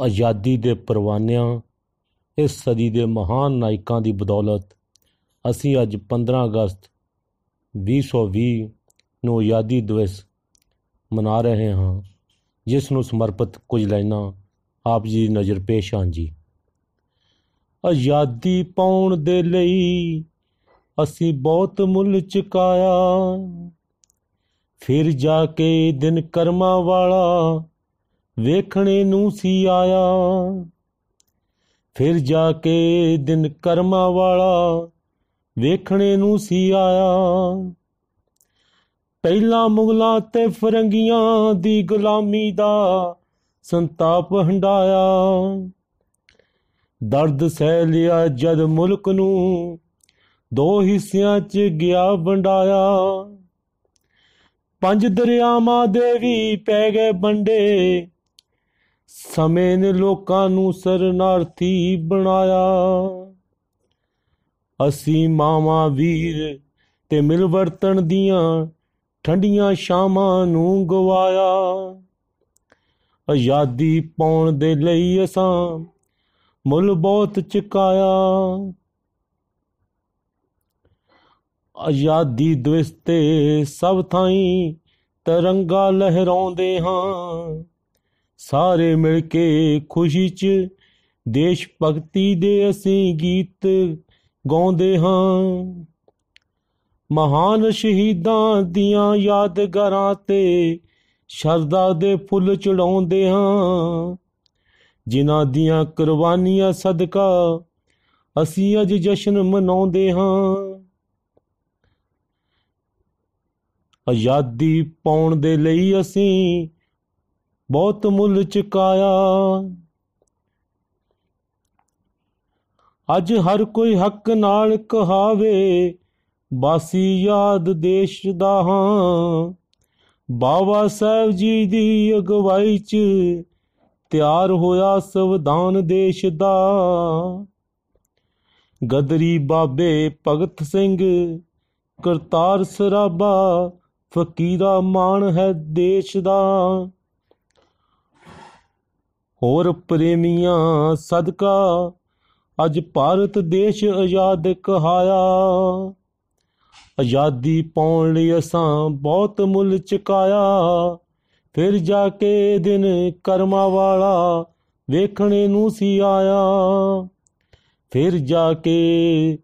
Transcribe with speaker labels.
Speaker 1: ਆਜ਼ਾਦੀ ਦੇ ਪਰਵਾਨਿਆਂ ਇਸ ਸਦੀ ਦੇ ਮਹਾਨ ਨਾਇਕਾਂ ਦੀ ਬਦੌਲਤ ਅਸੀਂ ਅੱਜ 15 ਅਗਸਤ 2020 ਨੂੰ ਆਜ਼ਾਦੀ ਦਿਵਸ ਮਨਾ ਰਹੇ ਹਾਂ ਜਿਸ ਨੂੰ ਸਮਰਪਿਤ ਕੁਝ ਲੈਣਾ ਆਪ ਜੀ ਦੀ ਨਜ਼ਰ ਪੇਸ਼ ਆਂ ਜੀ
Speaker 2: ਆਜ਼ਾਦੀ ਪਾਉਣ ਦੇ ਲਈ ਅਸੀਂ ਬਹੁਤ ਮੁੱਲ ਚੁਕਾਇਆ ਫਿਰ ਜਾ ਕੇ ਦਿਨ ਕਰਮਾ ਵਾਲਾ ਵੇਖਣੇ ਨੂੰ ਸੀ ਆਇਆ ਫਿਰ ਜਾ ਕੇ ਦਿਨ ਕਰਮਾ ਵਾਲਾ ਵੇਖਣੇ ਨੂੰ ਸੀ ਆਇਆ ਪਹਿਲਾ ਮੁਗਲਾਂ ਤੇ ਫਰੰਗੀਆਂ ਦੀ ਗੁਲਾਮੀ ਦਾ ਸੰਤਾਪ ਹੰਡਾਇਆ ਦਰਦ ਸਹਿ ਲਿਆ ਜਦ ਮੁਲਕ ਨੂੰ ਦੋ ਹਿੱਸਿਆਂ 'ਚ ਗਿਆ ਵੰਡਾਇਆ ਪੰਜ ਦਰਿਆਵਾਂ ਦੇ ਵੀ ਪੈ ਗਏ ਬੰਡੇ ਸਮੇਂ ਨੇ ਲੋਕਾਂ ਨੂੰ ਸਰਨਾਰਥੀ ਬਣਾਇਆ ਅਸੀਂ ਮਾਵਾ ਵੀਰ ਤੇ ਮਿਲ ਵਰਤਣ ਦੀਆਂ ਠੰਡੀਆਂ ਸ਼ਾਮਾਂ ਨੂੰ ਗਵਾਇਆ ਆਜ਼ਾਦੀ ਪਾਉਣ ਦੇ ਲਈ ਅਸਾਂ ਮੁੱਲ ਬਹੁਤ ਚੁਕਾਇਆ ਆਜ਼ਾਦੀ ਦਿਵਸ ਤੇ ਸਭ ਥਾਈਂ ਤਰੰਗਾ ਲਹਿਰਾਉਂਦੇ ਹਾਂ ਸਾਰੇ ਮਿਲ ਕੇ ਖੁਸ਼ੀ 'ਚ ਦੇਸ਼ ਭਗਤੀ ਦੇ ਅਸੀਂ ਗੀਤ ਗਾਉਂਦੇ ਹਾਂ ਮਹਾਨ ਸ਼ਹੀਦਾਂ ਦੀਆਂ ਯਾਦਗਾਰਾਂ ਤੇ ਸ਼ਰਦਾ ਦੇ ਫੁੱਲ ਚੜਾਉਂਦੇ ਹਾਂ ਜਿਨ੍ਹਾਂ ਦੀਆਂ ਕੁਰਬਾਨੀਆਂ ਸਦਕਾ ਅਸੀਂ ਅੱਜ ਜਸ਼ਨ ਮਨਾਉਂਦੇ ਹਾਂ ਆਜ਼ਾਦੀ ਪਾਉਣ ਦੇ ਲਈ ਅਸੀਂ ਬਹੁਤ ਮੁੱਲ ਚੁਕਾਇਆ ਅੱਜ ਹਰ ਕੋਈ ਹੱਕ ਨਾਲ ਕਹਾਵੇ ਬਾਸੀ ਯਾਦ ਦੇਸ਼ ਦਾ ਹਾਂ ਬਾਬਾ ਸਾਹਿਬ ਜੀ ਦੀ ਅਗਵਾਈ 'ਚ ਤਿਆਰ ਹੋਇਆ ਸੰਵਿਧਾਨ ਦੇਸ਼ ਦਾ ਗਦਰੀ ਬਾਬੇ ਭਗਤ ਸਿੰਘ ਕਰਤਾਰ ਸਰਾਬਾ ਫਕੀਰਾ ਮਾਣ ਹੈ ਦੇਸ਼ ਦਾ ਹੋਰ ਪ੍ਰੇਮੀਆਂ ਸਦਕਾ ਅੱਜ ਭਾਰਤ ਦੇਸ਼ ਆਜ਼ਾਦ ਕਹਾਇਆ ਆਜ਼ਾਦੀ ਪਾਉਣ ਲਈ ਅਸਾਂ ਬਹੁਤ ਮੁੱਲ ਚੁਕਾਇਆ ਫਿਰ ਜਾ ਕੇ ਦਿਨ ਕਰਮਾ ਵਾਲਾ ਵੇਖਣੇ ਨੂੰ ਸੀ ਆਇਆ ਫਿਰ ਜਾ ਕੇ